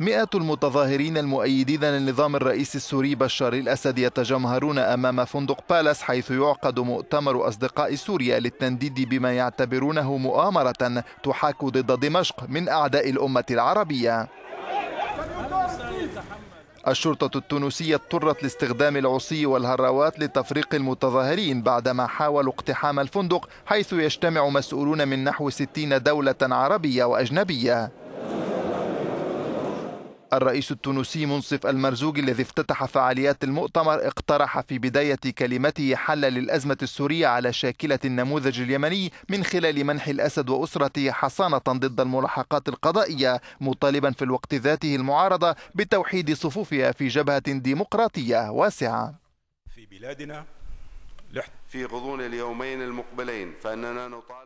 مئة المتظاهرين المؤيدين للنظام الرئيس السوري بشار الأسد يتجمهرون أمام فندق بالاس حيث يعقد مؤتمر أصدقاء سوريا للتنديد بما يعتبرونه مؤامرة تحاك ضد دمشق من أعداء الأمة العربية الشرطة التونسية اضطرت لاستخدام العصي والهراوات لتفريق المتظاهرين بعدما حاولوا اقتحام الفندق حيث يجتمع مسؤولون من نحو 60 دولة عربية وأجنبية الرئيس التونسي منصف المرزوقي الذي افتتح فعاليات المؤتمر اقترح في بداية كلمته حل للأزمة السورية على شاكلة النموذج اليمني من خلال منح الأسد وأسرته حصانة ضد الملاحقات القضائية مطالبا في الوقت ذاته المعارضة بتوحيد صفوفها في جبهة ديمقراطية واسعة في بلادنا في غضون اليومين المقبلين فإننا نطالب